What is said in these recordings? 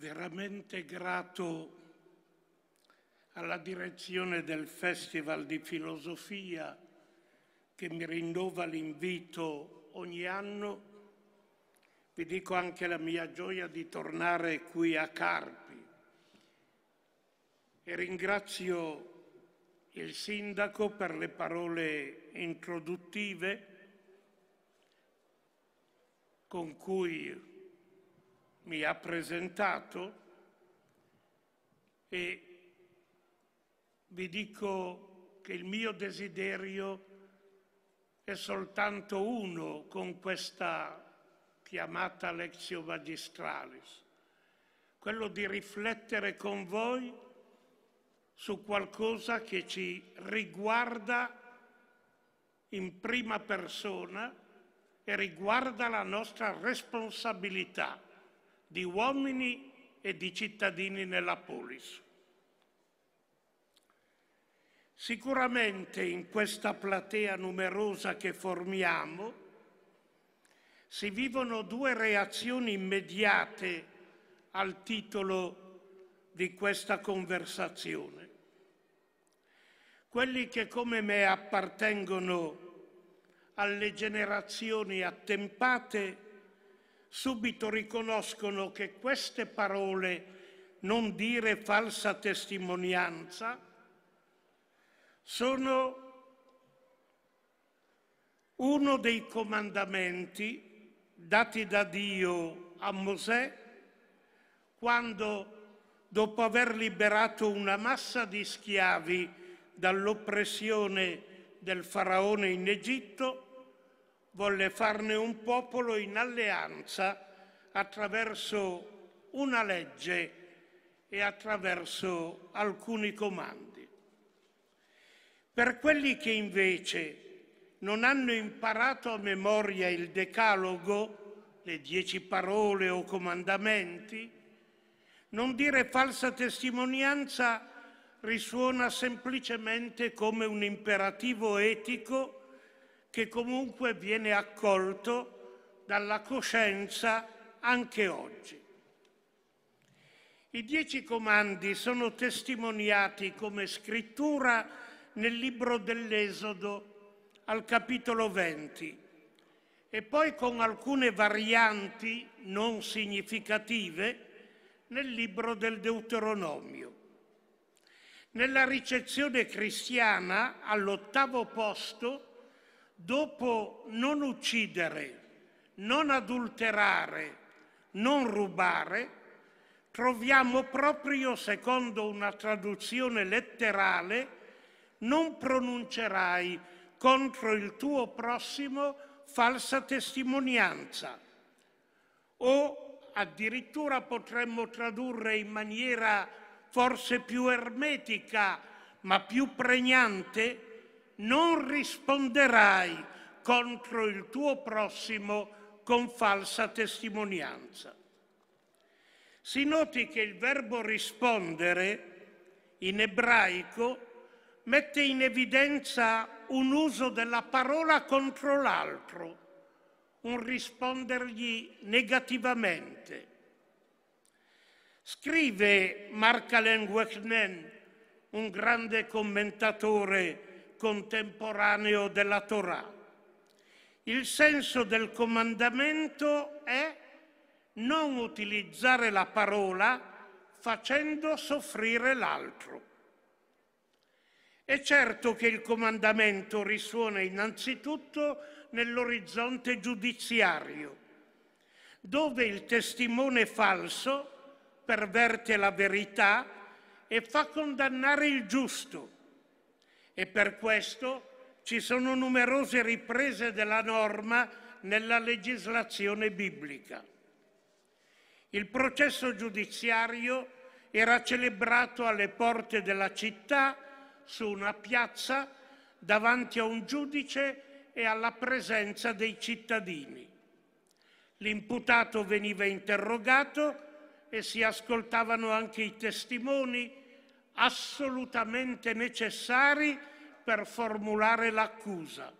veramente grato alla direzione del Festival di Filosofia che mi rinnova l'invito ogni anno. Vi dico anche la mia gioia di tornare qui a Carpi e ringrazio il sindaco per le parole introduttive con cui mi ha presentato e vi dico che il mio desiderio è soltanto uno con questa chiamata Lexio Magistralis, quello di riflettere con voi su qualcosa che ci riguarda in prima persona e riguarda la nostra responsabilità di uomini e di cittadini nella polis. Sicuramente in questa platea numerosa che formiamo si vivono due reazioni immediate al titolo di questa conversazione. Quelli che come me appartengono alle generazioni attempate subito riconoscono che queste parole non dire falsa testimonianza sono uno dei comandamenti dati da Dio a Mosè quando, dopo aver liberato una massa di schiavi dall'oppressione del faraone in Egitto, volle farne un popolo in alleanza attraverso una legge e attraverso alcuni comandi. Per quelli che invece non hanno imparato a memoria il decalogo, le dieci parole o comandamenti, non dire falsa testimonianza risuona semplicemente come un imperativo etico che comunque viene accolto dalla coscienza anche oggi. I dieci comandi sono testimoniati come scrittura nel libro dell'Esodo al capitolo 20 e poi con alcune varianti non significative nel libro del Deuteronomio. Nella ricezione cristiana, all'ottavo posto, dopo non uccidere, non adulterare, non rubare, troviamo proprio, secondo una traduzione letterale, non pronuncerai contro il tuo prossimo falsa testimonianza. O addirittura potremmo tradurre in maniera forse più ermetica, ma più pregnante, non risponderai contro il tuo prossimo con falsa testimonianza. Si noti che il verbo rispondere in ebraico mette in evidenza un uso della parola contro l'altro, un rispondergli negativamente. Scrive Markalen Wechnen, un grande commentatore contemporaneo della Torah. Il senso del comandamento è non utilizzare la parola facendo soffrire l'altro. È certo che il comandamento risuona innanzitutto nell'orizzonte giudiziario, dove il testimone falso perverte la verità e fa condannare il giusto e per questo ci sono numerose riprese della norma nella legislazione biblica. Il processo giudiziario era celebrato alle porte della città, su una piazza, davanti a un giudice e alla presenza dei cittadini. L'imputato veniva interrogato e si ascoltavano anche i testimoni assolutamente necessari per formulare l'accusa.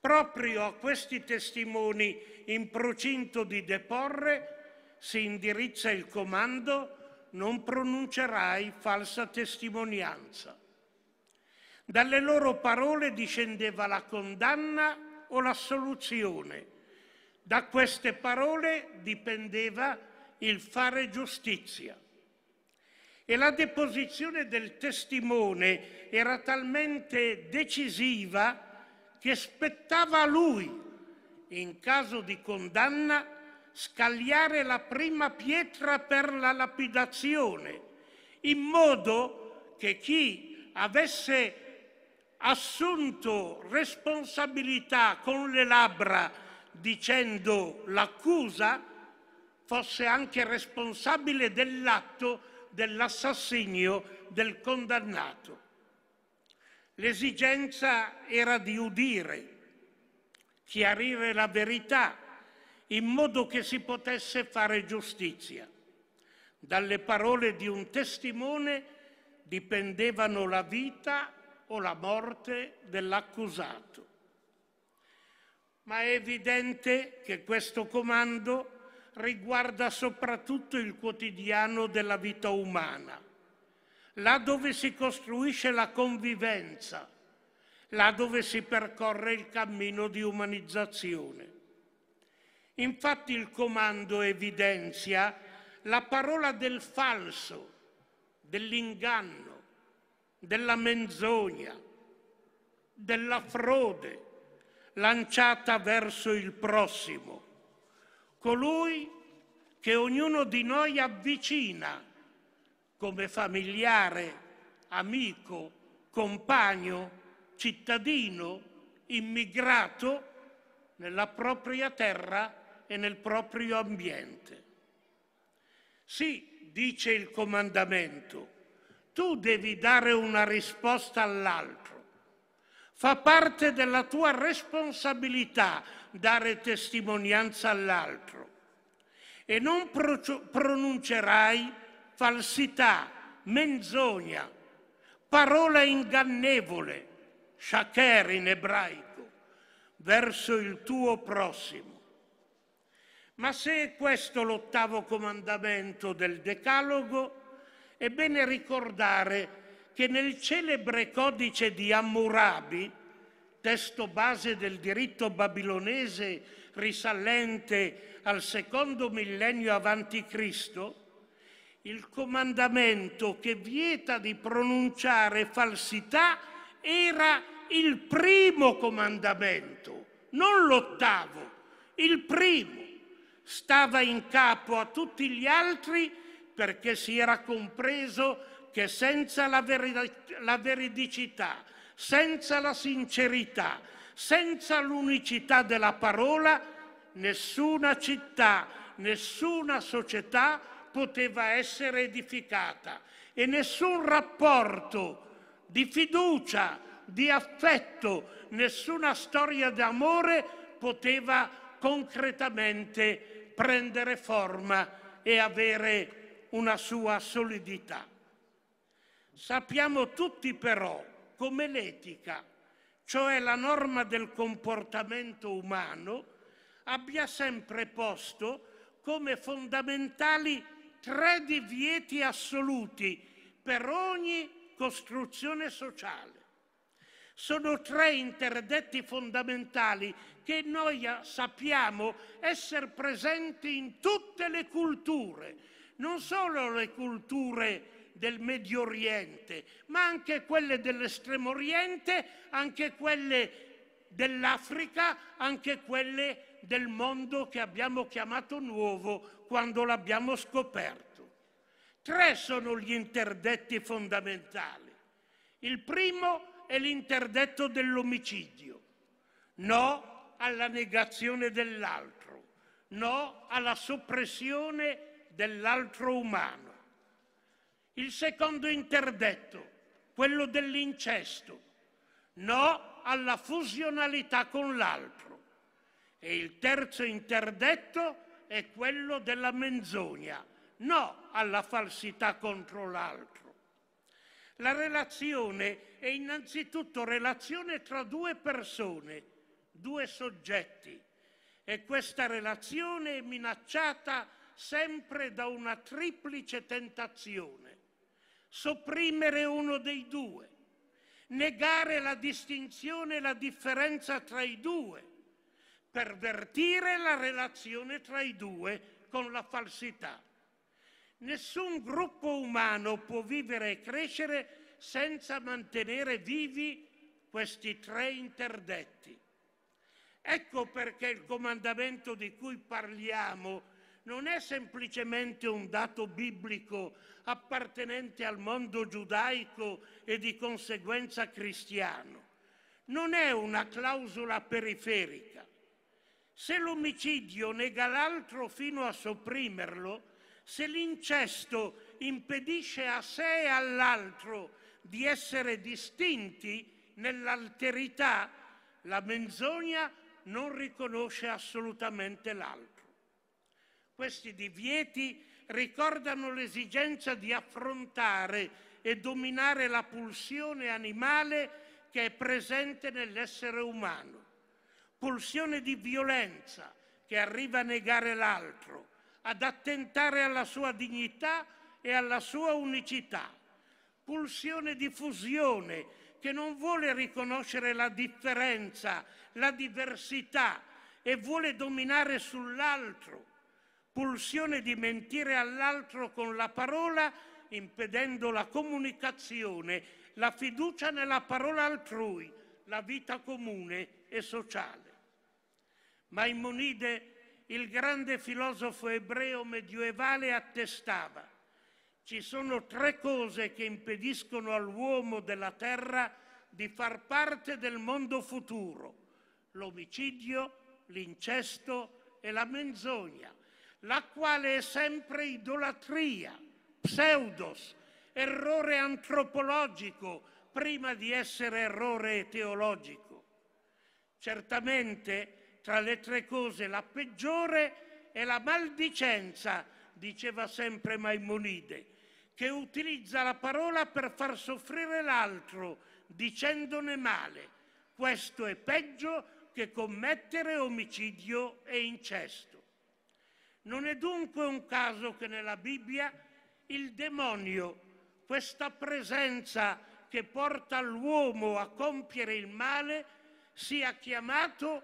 Proprio a questi testimoni in procinto di deporre si indirizza il comando non pronuncerai falsa testimonianza. Dalle loro parole discendeva la condanna o l'assoluzione. Da queste parole dipendeva il fare giustizia. E la deposizione del testimone era talmente decisiva che spettava a lui, in caso di condanna, scagliare la prima pietra per la lapidazione, in modo che chi avesse assunto responsabilità con le labbra dicendo l'accusa fosse anche responsabile dell'atto dell'assassinio del condannato. L'esigenza era di udire, chiarire la verità, in modo che si potesse fare giustizia. Dalle parole di un testimone dipendevano la vita o la morte dell'accusato. Ma è evidente che questo comando riguarda soprattutto il quotidiano della vita umana, là dove si costruisce la convivenza, là dove si percorre il cammino di umanizzazione. Infatti il comando evidenzia la parola del falso, dell'inganno, della menzogna, della frode lanciata verso il prossimo colui che ognuno di noi avvicina come familiare, amico, compagno, cittadino, immigrato nella propria terra e nel proprio ambiente. Sì, dice il comandamento, tu devi dare una risposta all'altro, Fa parte della tua responsabilità dare testimonianza all'altro e non pronuncerai falsità, menzogna, parola ingannevole, shaker in ebraico, verso il tuo prossimo. Ma se è questo l'ottavo comandamento del Decalogo, è bene ricordare che che nel celebre codice di Hammurabi, testo base del diritto babilonese risalente al secondo millennio a.C., il comandamento che vieta di pronunciare falsità era il primo comandamento, non l'ottavo, il primo. Stava in capo a tutti gli altri perché si era compreso che senza la, ver- la veridicità, senza la sincerità, senza l'unicità della parola, nessuna città, nessuna società poteva essere edificata e nessun rapporto di fiducia, di affetto, nessuna storia d'amore poteva concretamente prendere forma e avere una sua solidità. Sappiamo tutti però come l'etica, cioè la norma del comportamento umano, abbia sempre posto come fondamentali tre divieti assoluti per ogni costruzione sociale. Sono tre interdetti fondamentali che noi eh, sappiamo essere presenti in tutte le culture, non solo le culture del Medio Oriente, ma anche quelle dell'Estremo Oriente, anche quelle dell'Africa, anche quelle del mondo che abbiamo chiamato nuovo quando l'abbiamo scoperto. Tre sono gli interdetti fondamentali. Il primo è l'interdetto dell'omicidio. No alla negazione dell'altro, no alla soppressione dell'altro umano. Il secondo interdetto, quello dell'incesto, no alla fusionalità con l'altro. E il terzo interdetto è quello della menzogna, no alla falsità contro l'altro. La relazione è innanzitutto relazione tra due persone, due soggetti, e questa relazione è minacciata sempre da una triplice tentazione sopprimere uno dei due, negare la distinzione e la differenza tra i due, pervertire la relazione tra i due con la falsità. Nessun gruppo umano può vivere e crescere senza mantenere vivi questi tre interdetti. Ecco perché il comandamento di cui parliamo non è semplicemente un dato biblico appartenente al mondo giudaico e di conseguenza cristiano, non è una clausola periferica. Se l'omicidio nega l'altro fino a sopprimerlo, se l'incesto impedisce a sé e all'altro di essere distinti nell'alterità, la menzogna non riconosce assolutamente l'altro. Questi divieti ricordano l'esigenza di affrontare e dominare la pulsione animale che è presente nell'essere umano, pulsione di violenza che arriva a negare l'altro, ad attentare alla sua dignità e alla sua unicità, pulsione di fusione che non vuole riconoscere la differenza, la diversità e vuole dominare sull'altro compulsione di mentire all'altro con la parola, impedendo la comunicazione, la fiducia nella parola altrui, la vita comune e sociale. Maimonide, il grande filosofo ebreo medioevale, attestava ci sono tre cose che impediscono all'uomo della terra di far parte del mondo futuro, l'omicidio, l'incesto e la menzogna la quale è sempre idolatria, pseudos, errore antropologico prima di essere errore teologico. Certamente tra le tre cose la peggiore è la maldicenza, diceva sempre Maimonide, che utilizza la parola per far soffrire l'altro dicendone male. Questo è peggio che commettere omicidio e incesto. Non è dunque un caso che nella Bibbia il demonio, questa presenza che porta l'uomo a compiere il male, sia chiamato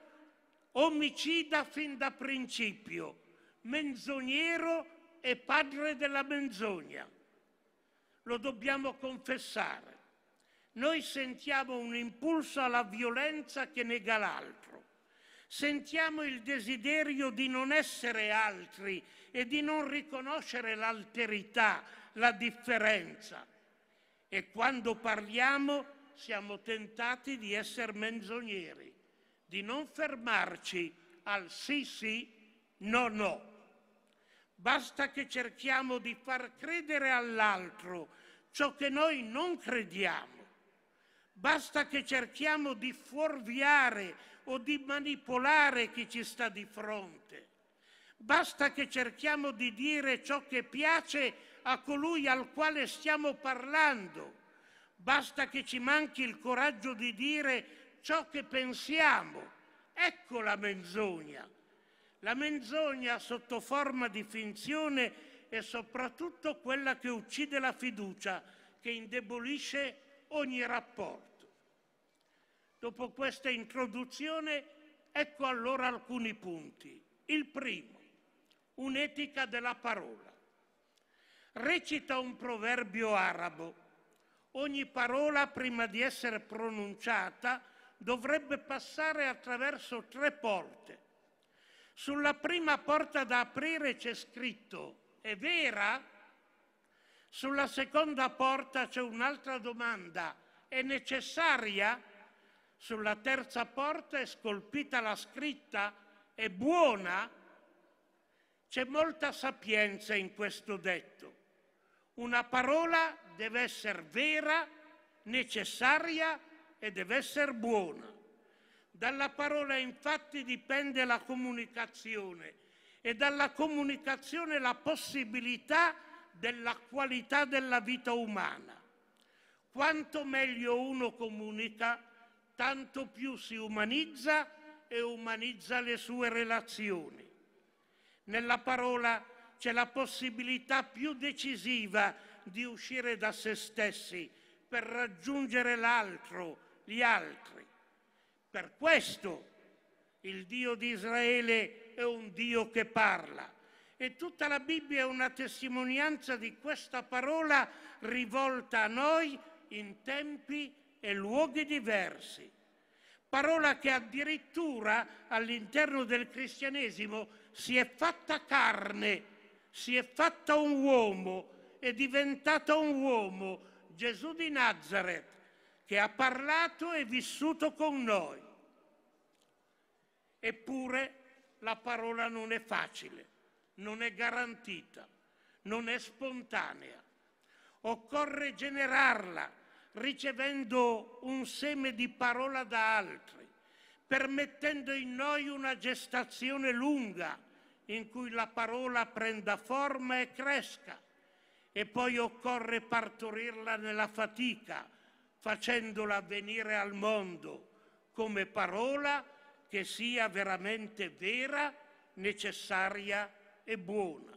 omicida fin da principio, menzognero e padre della menzogna. Lo dobbiamo confessare. Noi sentiamo un impulso alla violenza che nega l'altro sentiamo il desiderio di non essere altri e di non riconoscere l'alterità, la differenza. E quando parliamo siamo tentati di essere menzogneri, di non fermarci al sì sì, no no. Basta che cerchiamo di far credere all'altro ciò che noi non crediamo Basta che cerchiamo di fuorviare o di manipolare chi ci sta di fronte. Basta che cerchiamo di dire ciò che piace a colui al quale stiamo parlando. Basta che ci manchi il coraggio di dire ciò che pensiamo. Ecco la menzogna. La menzogna sotto forma di finzione è soprattutto quella che uccide la fiducia, che indebolisce ogni rapporto. Dopo questa introduzione, ecco allora alcuni punti. Il primo, un'etica della parola. Recita un proverbio arabo. Ogni parola, prima di essere pronunciata, dovrebbe passare attraverso tre porte. Sulla prima porta da aprire c'è scritto è vera sulla seconda porta c'è un'altra domanda. È necessaria? Sulla terza porta è scolpita la scritta è buona? C'è molta sapienza in questo detto. Una parola deve essere vera, necessaria e deve essere buona. Dalla parola infatti dipende la comunicazione e dalla comunicazione la possibilità della qualità della vita umana. Quanto meglio uno comunica, tanto più si umanizza e umanizza le sue relazioni. Nella parola c'è la possibilità più decisiva di uscire da se stessi per raggiungere l'altro, gli altri. Per questo il Dio di Israele è un Dio che parla. E tutta la Bibbia è una testimonianza di questa parola rivolta a noi in tempi e luoghi diversi. Parola che addirittura all'interno del cristianesimo si è fatta carne, si è fatta un uomo, è diventata un uomo, Gesù di Nazareth, che ha parlato e vissuto con noi. Eppure la parola non è facile non è garantita, non è spontanea. Occorre generarla ricevendo un seme di parola da altri, permettendo in noi una gestazione lunga in cui la parola prenda forma e cresca e poi occorre partorirla nella fatica, facendola venire al mondo come parola che sia veramente vera, necessaria e buona.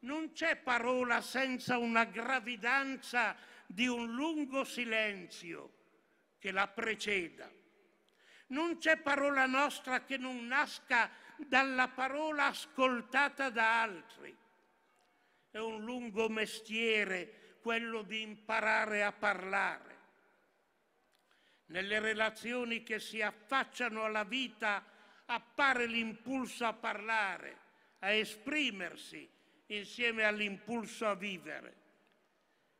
Non c'è parola senza una gravidanza di un lungo silenzio che la preceda. Non c'è parola nostra che non nasca dalla parola ascoltata da altri. È un lungo mestiere quello di imparare a parlare. Nelle relazioni che si affacciano alla vita appare l'impulso a parlare, a esprimersi insieme all'impulso a vivere.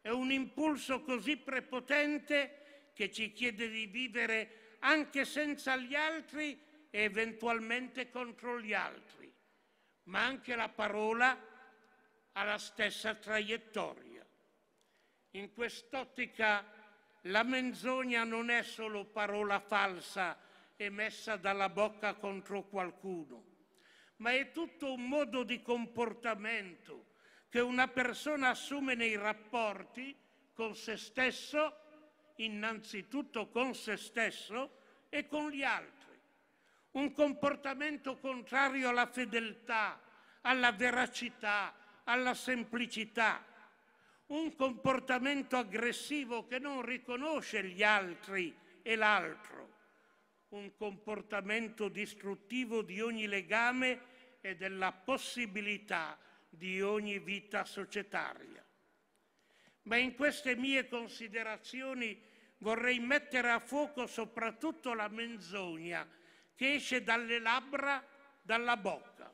È un impulso così prepotente che ci chiede di vivere anche senza gli altri e eventualmente contro gli altri, ma anche la parola ha la stessa traiettoria. In quest'ottica la menzogna non è solo parola falsa emessa dalla bocca contro qualcuno, ma è tutto un modo di comportamento che una persona assume nei rapporti con se stesso, innanzitutto con se stesso e con gli altri. Un comportamento contrario alla fedeltà, alla veracità, alla semplicità. Un comportamento aggressivo che non riconosce gli altri e l'altro un comportamento distruttivo di ogni legame e della possibilità di ogni vita societaria. Ma in queste mie considerazioni vorrei mettere a fuoco soprattutto la menzogna che esce dalle labbra, dalla bocca.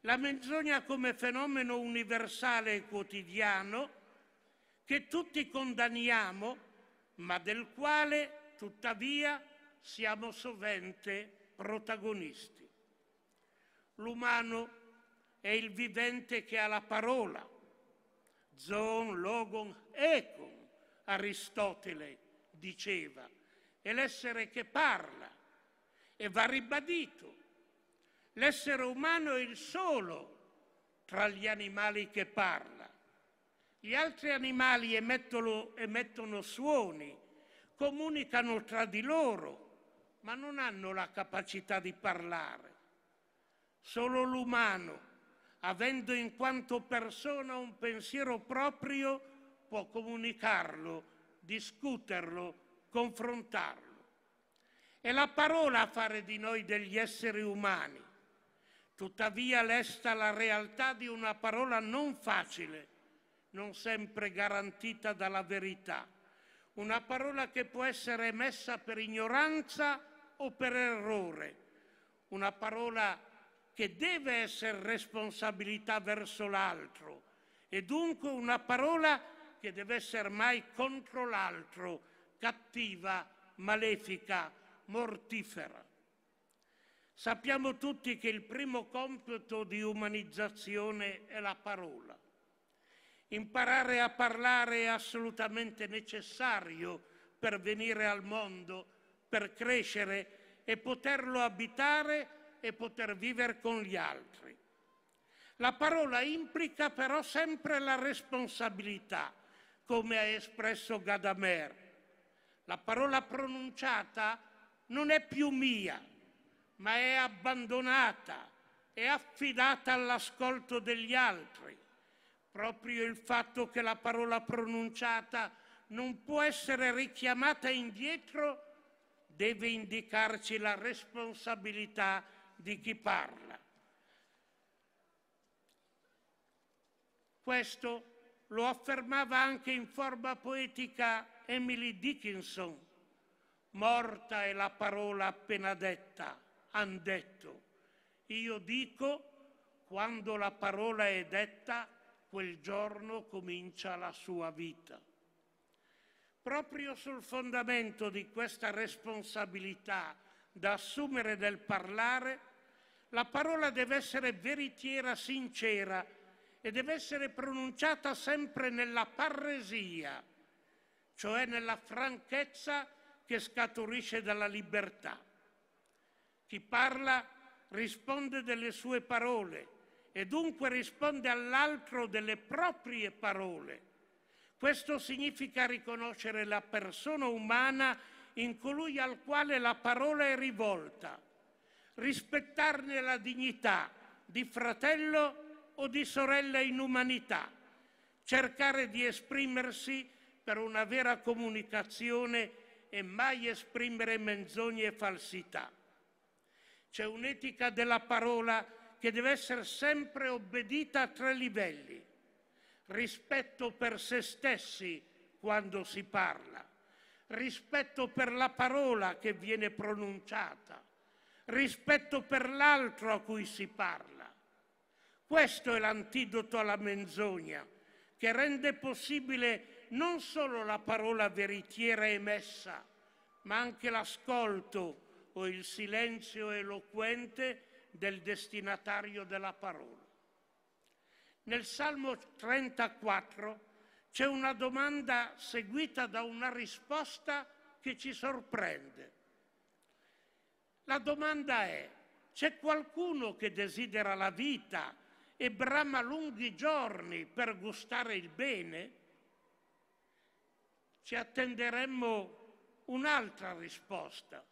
La menzogna come fenomeno universale e quotidiano che tutti condanniamo, ma del quale tuttavia siamo sovente protagonisti. L'umano è il vivente che ha la parola, zoon, logon, econ, Aristotele diceva, è l'essere che parla e va ribadito. L'essere umano è il solo tra gli animali che parla. Gli altri animali emettono, emettono suoni, comunicano tra di loro, ma non hanno la capacità di parlare. Solo l'umano, avendo in quanto persona un pensiero proprio, può comunicarlo, discuterlo, confrontarlo. È la parola a fare di noi degli esseri umani. Tuttavia lesta la realtà di una parola non facile, non sempre garantita dalla verità. Una parola che può essere emessa per ignoranza o per errore, una parola che deve essere responsabilità verso l'altro e dunque una parola che deve essere mai contro l'altro, cattiva, malefica, mortifera. Sappiamo tutti che il primo compito di umanizzazione è la parola. Imparare a parlare è assolutamente necessario per venire al mondo per crescere e poterlo abitare e poter vivere con gli altri. La parola implica però sempre la responsabilità, come ha espresso Gadamer. La parola pronunciata non è più mia, ma è abbandonata, è affidata all'ascolto degli altri. Proprio il fatto che la parola pronunciata non può essere richiamata indietro deve indicarci la responsabilità di chi parla. Questo lo affermava anche in forma poetica Emily Dickinson. Morta è la parola appena detta, han detto. Io dico, quando la parola è detta, quel giorno comincia la sua vita proprio sul fondamento di questa responsabilità da assumere nel parlare, la parola deve essere veritiera, sincera e deve essere pronunciata sempre nella parresia, cioè nella franchezza che scaturisce dalla libertà. Chi parla risponde delle sue parole e dunque risponde all'altro delle proprie parole questo significa riconoscere la persona umana in colui al quale la parola è rivolta, rispettarne la dignità di fratello o di sorella in umanità, cercare di esprimersi per una vera comunicazione e mai esprimere menzogne e falsità. C'è un'etica della parola che deve essere sempre obbedita a tre livelli rispetto per se stessi quando si parla, rispetto per la parola che viene pronunciata, rispetto per l'altro a cui si parla. Questo è l'antidoto alla menzogna che rende possibile non solo la parola veritiera emessa, ma anche l'ascolto o il silenzio eloquente del destinatario della parola. Nel Salmo 34 c'è una domanda seguita da una risposta che ci sorprende. La domanda è, c'è qualcuno che desidera la vita e brama lunghi giorni per gustare il bene? Ci attenderemmo un'altra risposta.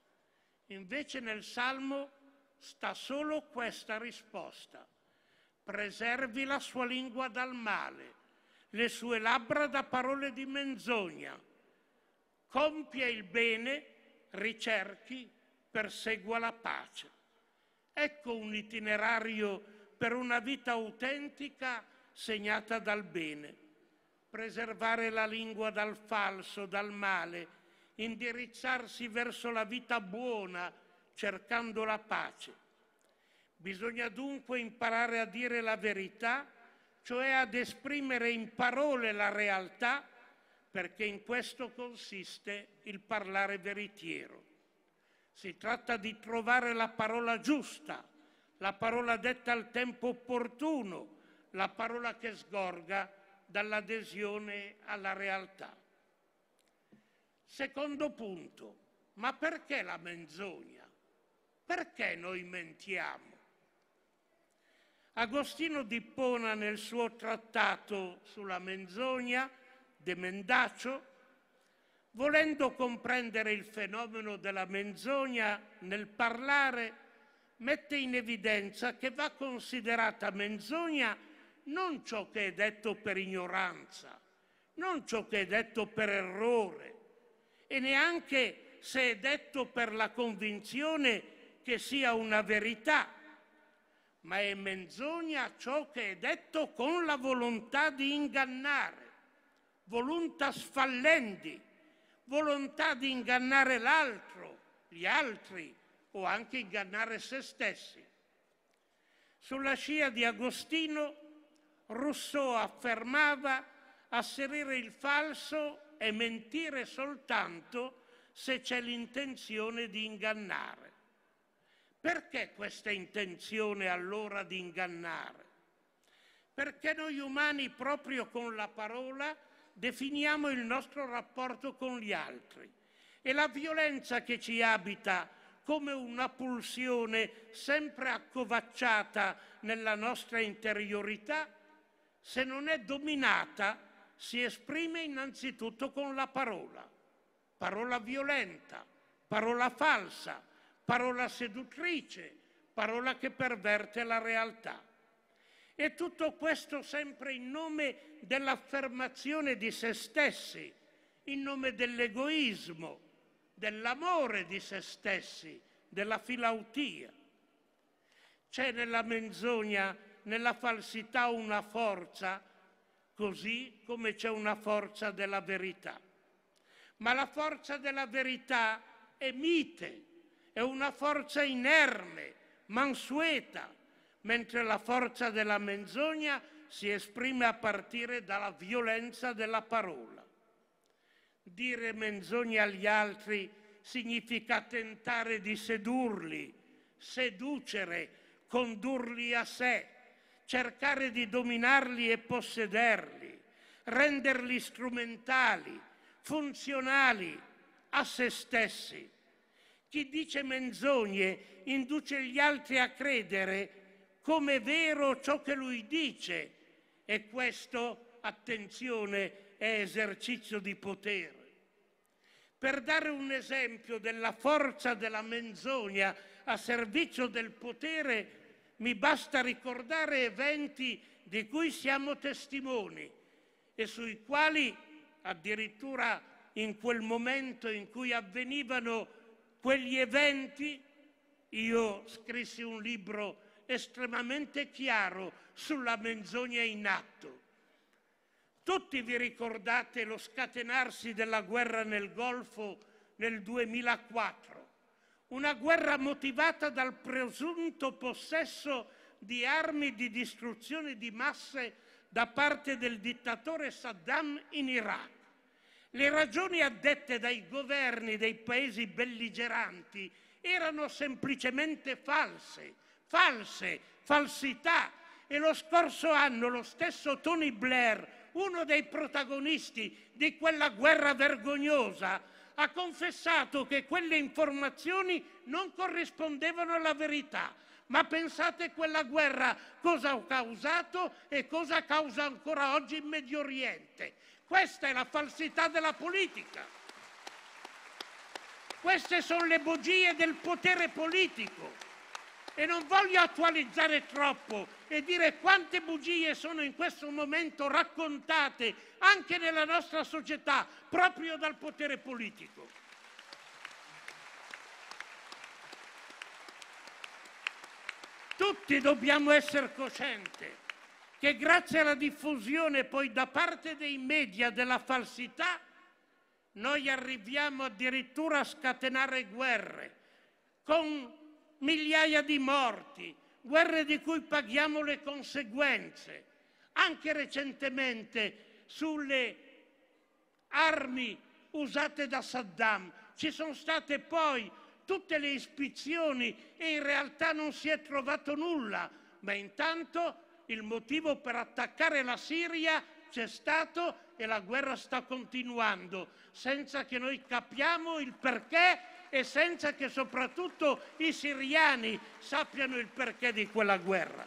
Invece nel Salmo sta solo questa risposta preservi la sua lingua dal male, le sue labbra da parole di menzogna. Compia il bene, ricerchi, persegua la pace. Ecco un itinerario per una vita autentica segnata dal bene. Preservare la lingua dal falso, dal male, indirizzarsi verso la vita buona, cercando la pace Bisogna dunque imparare a dire la verità, cioè ad esprimere in parole la realtà, perché in questo consiste il parlare veritiero. Si tratta di trovare la parola giusta, la parola detta al tempo opportuno, la parola che sgorga dall'adesione alla realtà. Secondo punto, ma perché la menzogna? Perché noi mentiamo? Agostino di Pona nel suo trattato sulla menzogna, De Mendacio, volendo comprendere il fenomeno della menzogna nel parlare, mette in evidenza che va considerata menzogna non ciò che è detto per ignoranza, non ciò che è detto per errore e neanche se è detto per la convinzione che sia una verità ma è menzogna ciò che è detto con la volontà di ingannare, volontà sfallendi, volontà di ingannare l'altro, gli altri o anche ingannare se stessi. Sulla scia di Agostino, Rousseau affermava asserire il falso e mentire soltanto se c'è l'intenzione di ingannare. Perché questa intenzione allora di ingannare? Perché noi umani proprio con la parola definiamo il nostro rapporto con gli altri e la violenza che ci abita come una pulsione sempre accovacciata nella nostra interiorità, se non è dominata, si esprime innanzitutto con la parola. Parola violenta, parola falsa, parola seduttrice, parola che perverte la realtà. E tutto questo sempre in nome dell'affermazione di se stessi, in nome dell'egoismo, dell'amore di se stessi, della filautia. C'è nella menzogna, nella falsità una forza, così come c'è una forza della verità. Ma la forza della verità è mite, è una forza inerme, mansueta, mentre la forza della menzogna si esprime a partire dalla violenza della parola. Dire menzogna agli altri significa tentare di sedurli, seducere, condurli a sé, cercare di dominarli e possederli, renderli strumentali, funzionali a se stessi. Chi dice menzogne induce gli altri a credere come vero ciò che lui dice e questo, attenzione, è esercizio di potere. Per dare un esempio della forza della menzogna a servizio del potere, mi basta ricordare eventi di cui siamo testimoni e sui quali addirittura in quel momento in cui avvenivano quegli eventi, io scrissi un libro estremamente chiaro sulla menzogna in atto. Tutti vi ricordate lo scatenarsi della guerra nel Golfo nel 2004, una guerra motivata dal presunto possesso di armi di distruzione di masse da parte del dittatore Saddam in Iraq. Le ragioni addette dai governi dei paesi belligeranti erano semplicemente false, false, falsità. E lo scorso anno lo stesso Tony Blair, uno dei protagonisti di quella guerra vergognosa, ha confessato che quelle informazioni non corrispondevano alla verità. Ma pensate quella guerra cosa ha causato e cosa causa ancora oggi in Medio Oriente. Questa è la falsità della politica. Queste sono le bugie del potere politico. E non voglio attualizzare troppo e dire quante bugie sono in questo momento raccontate anche nella nostra società proprio dal potere politico. Tutti dobbiamo essere coscienti che grazie alla diffusione poi da parte dei media della falsità noi arriviamo addirittura a scatenare guerre con migliaia di morti, guerre di cui paghiamo le conseguenze. Anche recentemente sulle armi usate da Saddam ci sono state poi tutte le ispizioni e in realtà non si è trovato nulla, ma intanto il motivo per attaccare la Siria c'è stato e la guerra sta continuando, senza che noi capiamo il perché e senza che soprattutto i siriani sappiano il perché di quella guerra.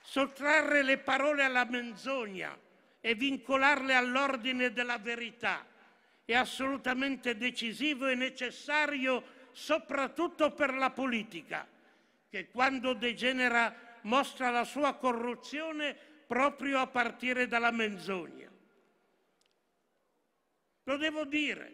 Sottrarre le parole alla menzogna e vincolarle all'ordine della verità è assolutamente decisivo e necessario soprattutto per la politica che quando degenera mostra la sua corruzione proprio a partire dalla menzogna. Lo devo dire,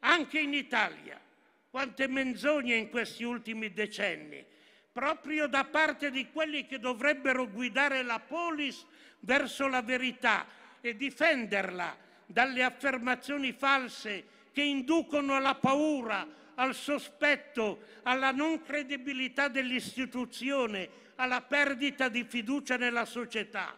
anche in Italia, quante menzogne in questi ultimi decenni, proprio da parte di quelli che dovrebbero guidare la polis verso la verità e difenderla dalle affermazioni false che inducono alla paura, al sospetto, alla non credibilità dell'istituzione, alla perdita di fiducia nella società.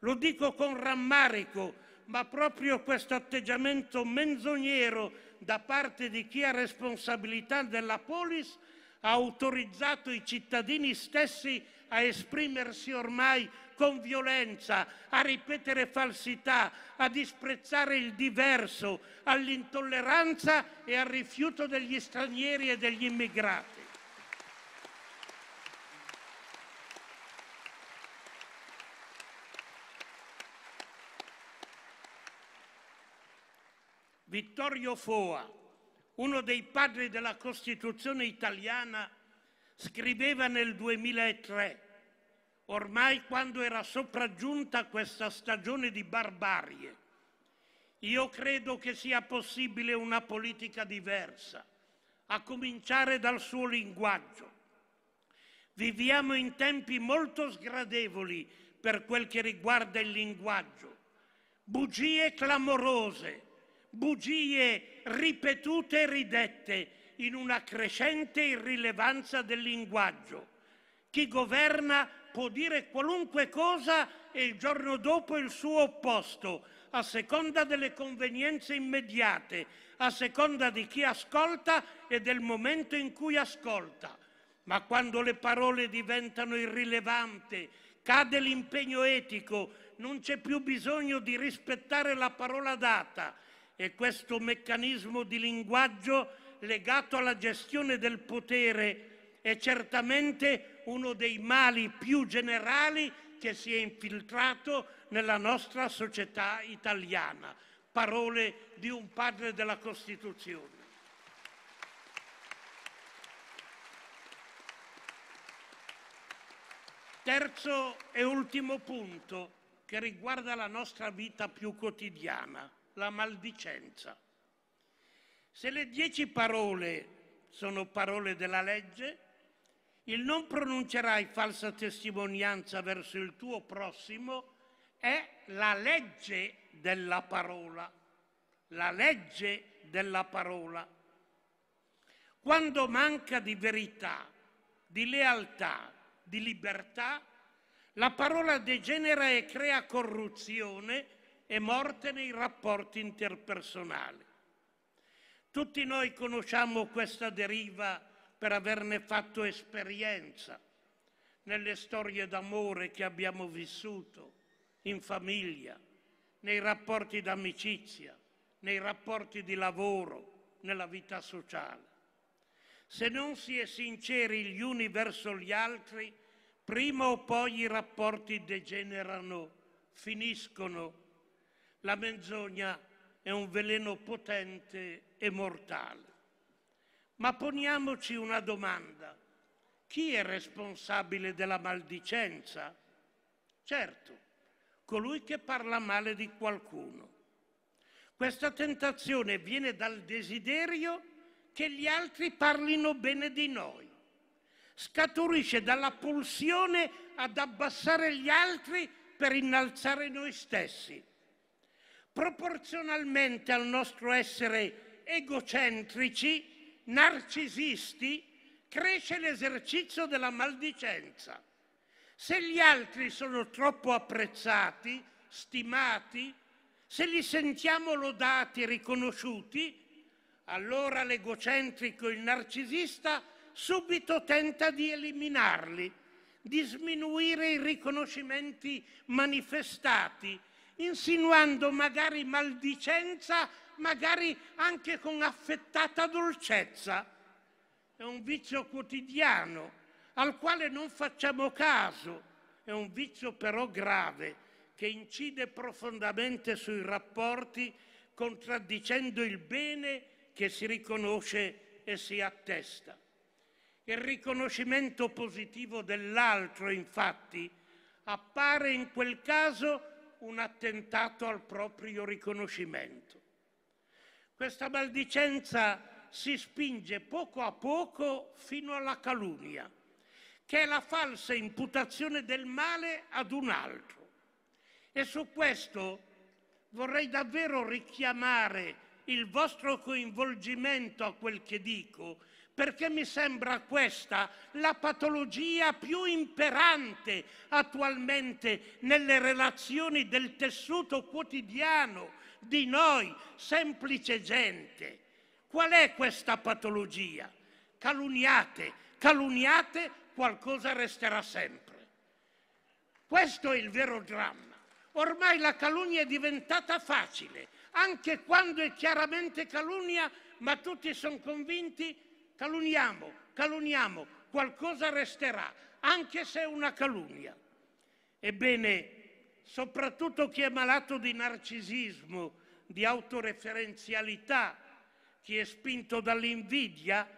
Lo dico con rammarico, ma proprio questo atteggiamento menzognero da parte di chi ha responsabilità della polis ha autorizzato i cittadini stessi a esprimersi ormai con violenza, a ripetere falsità, a disprezzare il diverso, all'intolleranza e al rifiuto degli stranieri e degli immigrati. Vittorio Foa, uno dei padri della Costituzione italiana, scriveva nel 2003, ormai quando era sopraggiunta questa stagione di barbarie, io credo che sia possibile una politica diversa, a cominciare dal suo linguaggio. Viviamo in tempi molto sgradevoli per quel che riguarda il linguaggio. Bugie clamorose, bugie ripetute e ridette, in una crescente irrilevanza del linguaggio. Chi governa può dire qualunque cosa e il giorno dopo il suo opposto, a seconda delle convenienze immediate, a seconda di chi ascolta e del momento in cui ascolta. Ma quando le parole diventano irrilevanti, cade l'impegno etico, non c'è più bisogno di rispettare la parola data e questo meccanismo di linguaggio legato alla gestione del potere è certamente uno dei mali più generali che si è infiltrato nella nostra società italiana. Parole di un padre della Costituzione. Terzo e ultimo punto che riguarda la nostra vita più quotidiana, la maldicenza. Se le dieci parole sono parole della legge, il non pronuncerai falsa testimonianza verso il tuo prossimo è la legge della parola, la legge della parola. Quando manca di verità, di lealtà, di libertà, la parola degenera e crea corruzione e morte nei rapporti interpersonali. Tutti noi conosciamo questa deriva per averne fatto esperienza nelle storie d'amore che abbiamo vissuto, in famiglia, nei rapporti d'amicizia, nei rapporti di lavoro, nella vita sociale. Se non si è sinceri gli uni verso gli altri, prima o poi i rapporti degenerano, finiscono. La menzogna è è un veleno potente e mortale. Ma poniamoci una domanda. Chi è responsabile della maldicenza? Certo, colui che parla male di qualcuno. Questa tentazione viene dal desiderio che gli altri parlino bene di noi. Scaturisce dalla pulsione ad abbassare gli altri per innalzare noi stessi proporzionalmente al nostro essere egocentrici, narcisisti, cresce l'esercizio della maldicenza. Se gli altri sono troppo apprezzati, stimati, se li sentiamo lodati e riconosciuti, allora l'egocentrico, il narcisista, subito tenta di eliminarli, di sminuire i riconoscimenti manifestati, insinuando magari maldicenza, magari anche con affettata dolcezza. È un vizio quotidiano al quale non facciamo caso, è un vizio però grave che incide profondamente sui rapporti contraddicendo il bene che si riconosce e si attesta. Il riconoscimento positivo dell'altro, infatti, appare in quel caso un attentato al proprio riconoscimento. Questa maldicenza si spinge poco a poco fino alla calunnia, che è la falsa imputazione del male ad un altro. E su questo vorrei davvero richiamare il vostro coinvolgimento a quel che dico, perché mi sembra questa la patologia più imperante attualmente nelle relazioni del tessuto quotidiano di noi, semplice gente. Qual è questa patologia? Calunniate, calunniate, qualcosa resterà sempre. Questo è il vero dramma. Ormai la calunnia è diventata facile, anche quando è chiaramente calunnia, ma tutti sono convinti calunniamo, calunniamo, qualcosa resterà, anche se è una calunnia. Ebbene, soprattutto chi è malato di narcisismo, di autoreferenzialità, chi è spinto dall'invidia,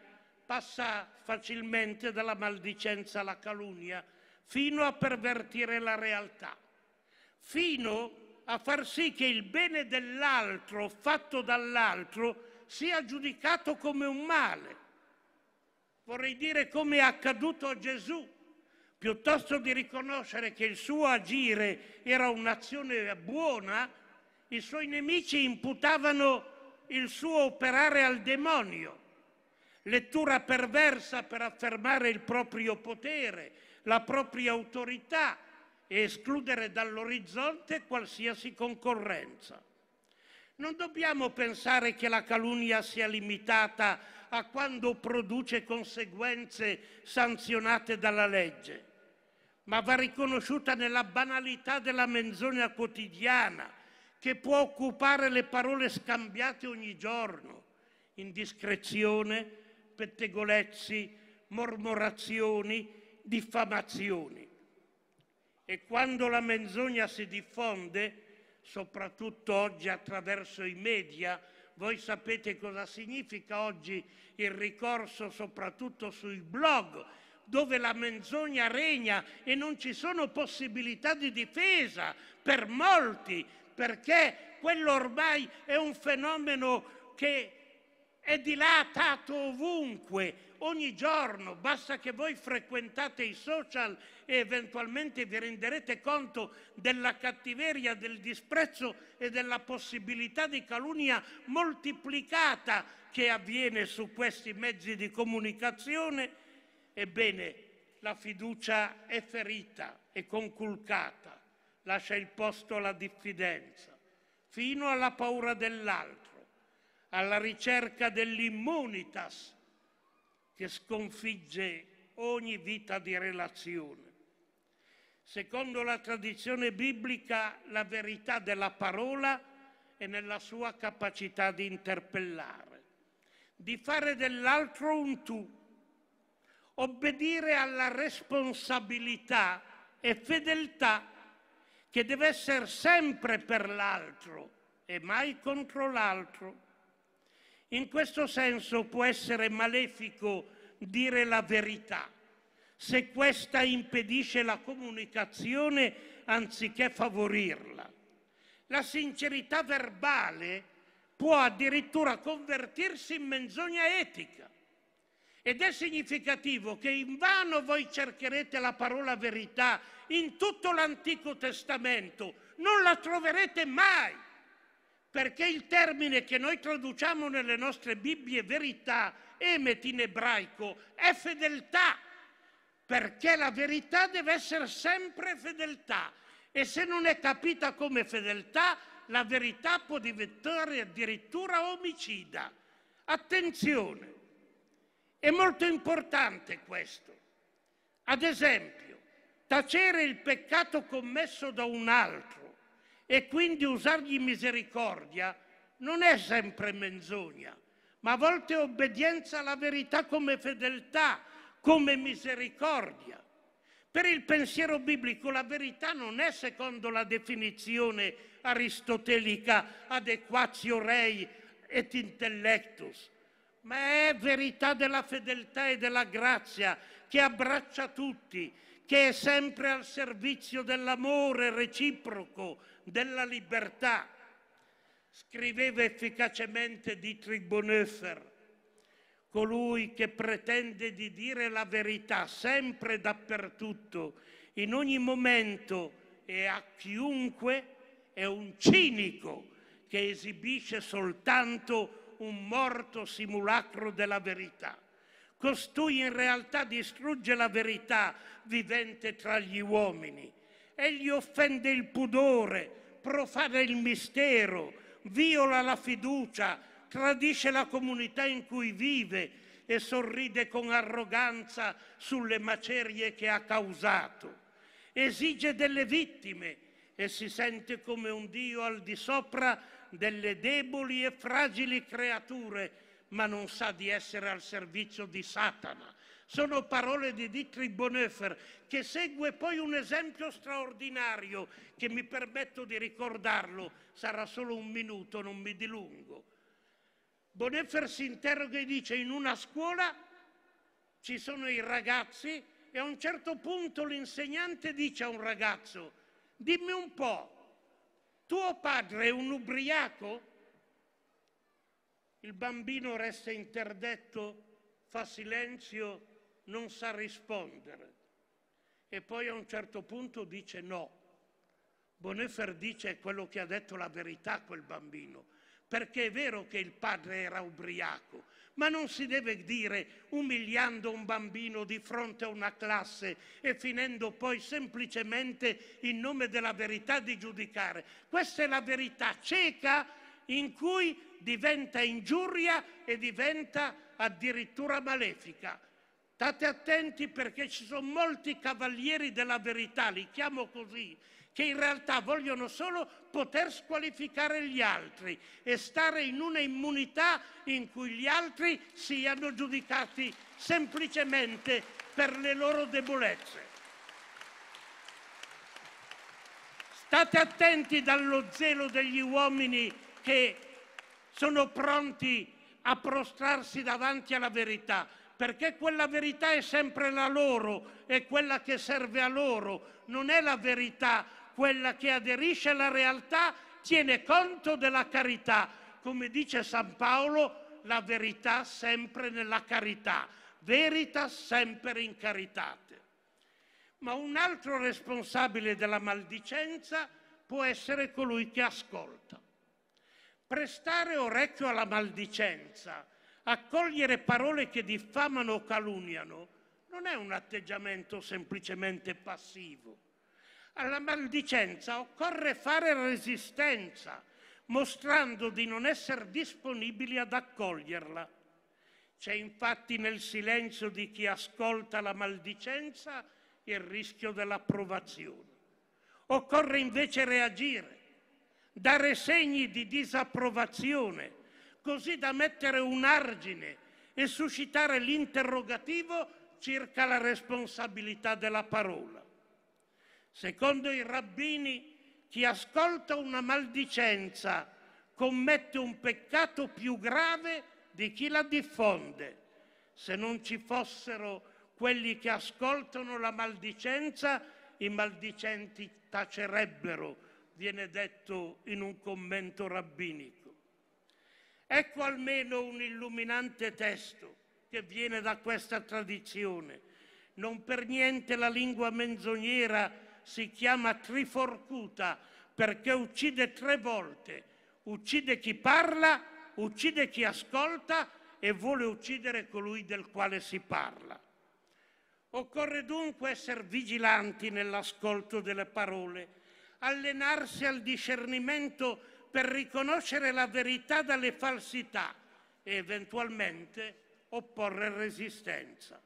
passa facilmente dalla maldicenza alla calunnia, fino a pervertire la realtà, fino a far sì che il bene dell'altro, fatto dall'altro, sia giudicato come un male, vorrei dire come è accaduto a Gesù, piuttosto di riconoscere che il suo agire era un'azione buona, i suoi nemici imputavano il suo operare al demonio, lettura perversa per affermare il proprio potere, la propria autorità e escludere dall'orizzonte qualsiasi concorrenza. Non dobbiamo pensare che la calunnia sia limitata a quando produce conseguenze sanzionate dalla legge, ma va riconosciuta nella banalità della menzogna quotidiana che può occupare le parole scambiate ogni giorno, indiscrezione, pettegolezzi, mormorazioni, diffamazioni. E quando la menzogna si diffonde, soprattutto oggi attraverso i media. Voi sapete cosa significa oggi il ricorso soprattutto sui blog, dove la menzogna regna e non ci sono possibilità di difesa per molti, perché quello ormai è un fenomeno che è dilatato ovunque, ogni giorno, basta che voi frequentate i social e eventualmente vi renderete conto della cattiveria, del disprezzo e della possibilità di calunnia moltiplicata che avviene su questi mezzi di comunicazione, ebbene la fiducia è ferita, è conculcata, lascia il posto alla diffidenza, fino alla paura dell'altro alla ricerca dell'immunitas che sconfigge ogni vita di relazione. Secondo la tradizione biblica la verità della parola è nella sua capacità di interpellare, di fare dell'altro un tu, obbedire alla responsabilità e fedeltà che deve essere sempre per l'altro e mai contro l'altro in questo senso può essere malefico dire la verità, se questa impedisce la comunicazione anziché favorirla. La sincerità verbale può addirittura convertirsi in menzogna etica. Ed è significativo che invano voi cercherete la parola verità in tutto l'Antico Testamento, non la troverete mai perché il termine che noi traduciamo nelle nostre Bibbie verità, emet in ebraico, è fedeltà, perché la verità deve essere sempre fedeltà e se non è capita come fedeltà, la verità può diventare addirittura omicida. Attenzione, è molto importante questo. Ad esempio, tacere il peccato commesso da un altro e quindi usargli misericordia non è sempre menzogna, ma a volte obbedienza alla verità come fedeltà, come misericordia. Per il pensiero biblico la verità non è, secondo la definizione aristotelica, adequatio rei et intellectus, ma è verità della fedeltà e della grazia che abbraccia tutti che è sempre al servizio dell'amore reciproco, della libertà. Scriveva efficacemente Dietrich Bonhoeffer, colui che pretende di dire la verità sempre e dappertutto, in ogni momento e a chiunque, è un cinico che esibisce soltanto un morto simulacro della verità. Costui in realtà distrugge la verità vivente tra gli uomini. Egli offende il pudore, profana il mistero, viola la fiducia, tradisce la comunità in cui vive e sorride con arroganza sulle macerie che ha causato. Esige delle vittime e si sente come un Dio al di sopra delle deboli e fragili creature ma non sa di essere al servizio di Satana. Sono parole di Dietrich Bonhoeffer che segue poi un esempio straordinario che mi permetto di ricordarlo, sarà solo un minuto, non mi dilungo. Bonhoeffer si interroga e dice in una scuola ci sono i ragazzi e a un certo punto l'insegnante dice a un ragazzo dimmi un po', tuo padre è un ubriaco? Il bambino resta interdetto, fa silenzio, non sa rispondere. E poi a un certo punto dice no. Bonifer dice quello che ha detto la verità quel bambino, perché è vero che il padre era ubriaco, ma non si deve dire umiliando un bambino di fronte a una classe e finendo poi semplicemente in nome della verità di giudicare. Questa è la verità cieca in cui diventa ingiuria e diventa addirittura malefica. State attenti perché ci sono molti cavalieri della verità, li chiamo così, che in realtà vogliono solo poter squalificare gli altri e stare in una immunità in cui gli altri siano giudicati semplicemente per le loro debolezze. State attenti dallo zelo degli uomini che sono pronti a prostrarsi davanti alla verità, perché quella verità è sempre la loro, è quella che serve a loro, non è la verità quella che aderisce alla realtà, tiene conto della carità. Come dice San Paolo, la verità sempre nella carità, verità sempre in caritate. Ma un altro responsabile della maldicenza può essere colui che ascolta. Prestare orecchio alla maldicenza, accogliere parole che diffamano o calunniano, non è un atteggiamento semplicemente passivo. Alla maldicenza occorre fare resistenza, mostrando di non essere disponibili ad accoglierla. C'è infatti nel silenzio di chi ascolta la maldicenza il rischio dell'approvazione. Occorre invece reagire, dare segni di disapprovazione, così da mettere un argine e suscitare l'interrogativo circa la responsabilità della parola. Secondo i rabbini, chi ascolta una maldicenza commette un peccato più grave di chi la diffonde. Se non ci fossero quelli che ascoltano la maldicenza, i maldicenti tacerebbero viene detto in un commento rabbinico. Ecco almeno un illuminante testo che viene da questa tradizione. Non per niente la lingua menzognera si chiama triforcuta perché uccide tre volte. Uccide chi parla, uccide chi ascolta e vuole uccidere colui del quale si parla. Occorre dunque essere vigilanti nell'ascolto delle parole allenarsi al discernimento per riconoscere la verità dalle falsità e eventualmente opporre resistenza.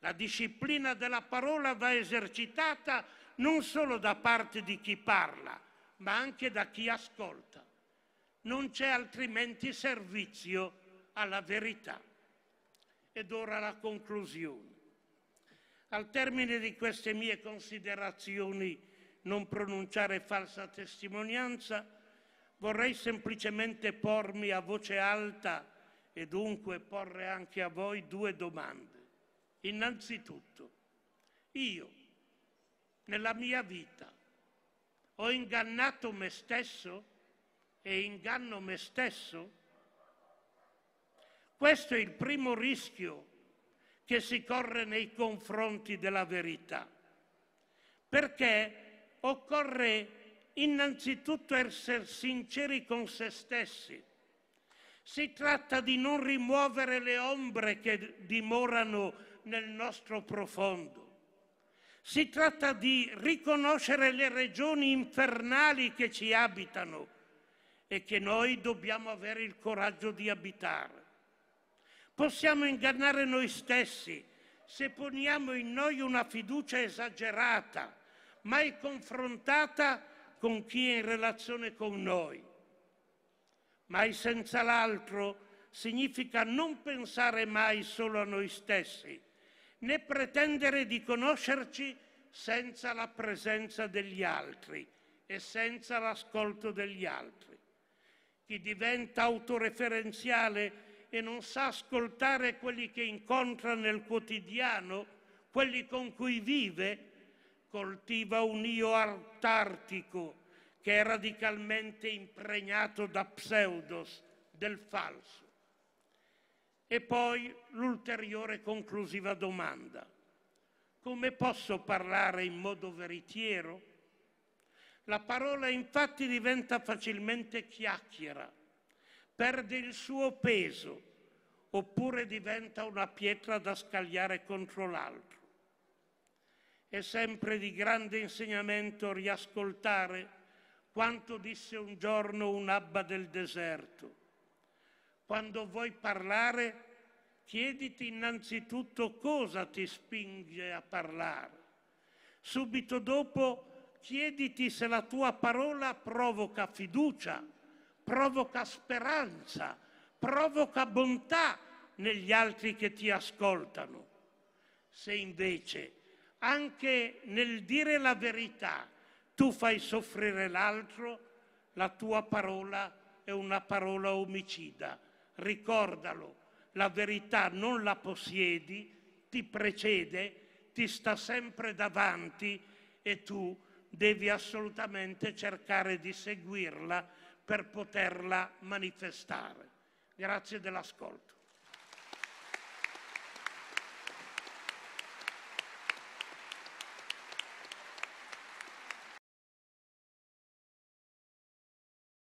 La disciplina della parola va esercitata non solo da parte di chi parla, ma anche da chi ascolta. Non c'è altrimenti servizio alla verità. Ed ora la conclusione. Al termine di queste mie considerazioni non pronunciare falsa testimonianza, vorrei semplicemente pormi a voce alta e dunque porre anche a voi due domande. Innanzitutto, io, nella mia vita, ho ingannato me stesso e inganno me stesso? Questo è il primo rischio che si corre nei confronti della verità, perché occorre innanzitutto essere sinceri con se stessi. Si tratta di non rimuovere le ombre che dimorano nel nostro profondo. Si tratta di riconoscere le regioni infernali che ci abitano e che noi dobbiamo avere il coraggio di abitare. Possiamo ingannare noi stessi se poniamo in noi una fiducia esagerata mai confrontata con chi è in relazione con noi. Mai senza l'altro significa non pensare mai solo a noi stessi, né pretendere di conoscerci senza la presenza degli altri e senza l'ascolto degli altri. Chi diventa autoreferenziale e non sa ascoltare quelli che incontra nel quotidiano, quelli con cui vive, coltiva un io artartico che è radicalmente impregnato da pseudos, del falso. E poi l'ulteriore conclusiva domanda. Come posso parlare in modo veritiero? La parola infatti diventa facilmente chiacchiera, perde il suo peso, oppure diventa una pietra da scagliare contro l'altro. È sempre di grande insegnamento riascoltare quanto disse un giorno un abba del deserto. Quando vuoi parlare, chiediti innanzitutto cosa ti spinge a parlare. Subito dopo, chiediti se la tua parola provoca fiducia, provoca speranza, provoca bontà negli altri che ti ascoltano. Se invece anche nel dire la verità tu fai soffrire l'altro, la tua parola è una parola omicida. Ricordalo, la verità non la possiedi, ti precede, ti sta sempre davanti e tu devi assolutamente cercare di seguirla per poterla manifestare. Grazie dell'ascolto.